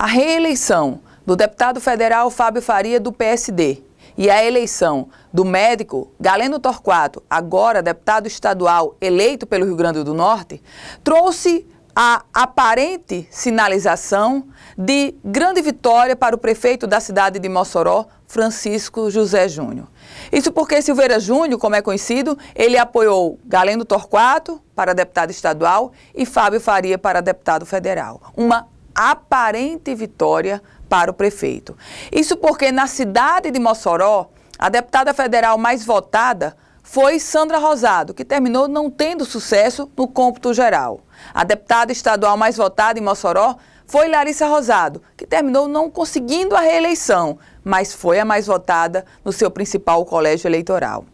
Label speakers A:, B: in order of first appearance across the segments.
A: A reeleição do deputado federal Fábio Faria, do PSD, e a eleição do médico Galeno Torquato, agora deputado estadual eleito pelo Rio Grande do Norte, trouxe a aparente sinalização de grande vitória para o prefeito da cidade de Mossoró, Francisco José Júnior. Isso porque Silveira Júnior, como é conhecido, ele apoiou Galeno Torquato para deputado estadual e Fábio Faria para deputado federal. Uma aparente vitória para o prefeito. Isso porque na cidade de Mossoró, a deputada federal mais votada foi Sandra Rosado, que terminou não tendo sucesso no cômputo geral. A deputada estadual mais votada em Mossoró foi Larissa Rosado, que terminou não conseguindo a reeleição, mas foi a mais votada no seu principal colégio eleitoral.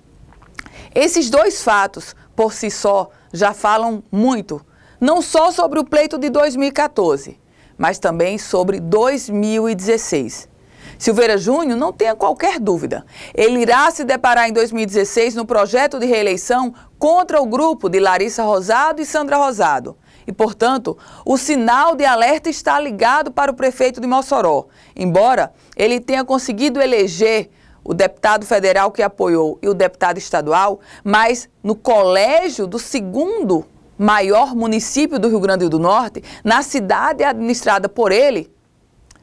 A: Esses dois fatos, por si só, já falam muito, não só sobre o pleito de 2014, mas também sobre 2016. Silveira Júnior, não tenha qualquer dúvida, ele irá se deparar em 2016 no projeto de reeleição contra o grupo de Larissa Rosado e Sandra Rosado. E, portanto, o sinal de alerta está ligado para o prefeito de Mossoró, embora ele tenha conseguido eleger o deputado federal que apoiou e o deputado estadual, mas no colégio do segundo maior município do Rio Grande do Norte, na cidade administrada por ele,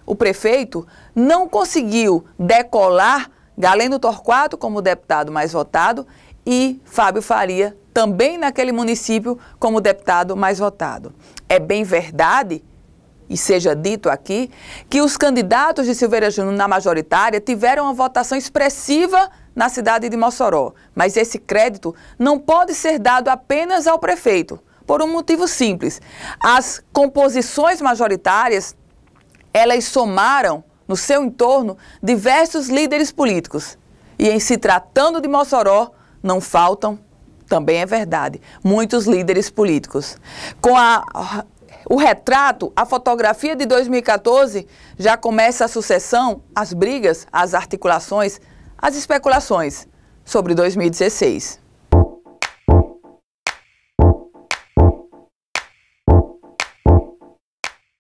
A: o prefeito não conseguiu decolar Galeno Torquato como deputado mais votado e Fábio Faria também naquele município como deputado mais votado. É bem verdade, e seja dito aqui, que os candidatos de Silveira Júnior na majoritária tiveram uma votação expressiva na cidade de Mossoró. Mas esse crédito não pode ser dado apenas ao prefeito, por um motivo simples. As composições majoritárias, elas somaram no seu entorno diversos líderes políticos. E em se tratando de Mossoró, não faltam, também é verdade, muitos líderes políticos. Com a o retrato, a fotografia de 2014 já começa a sucessão, as brigas, as articulações as especulações sobre 2016.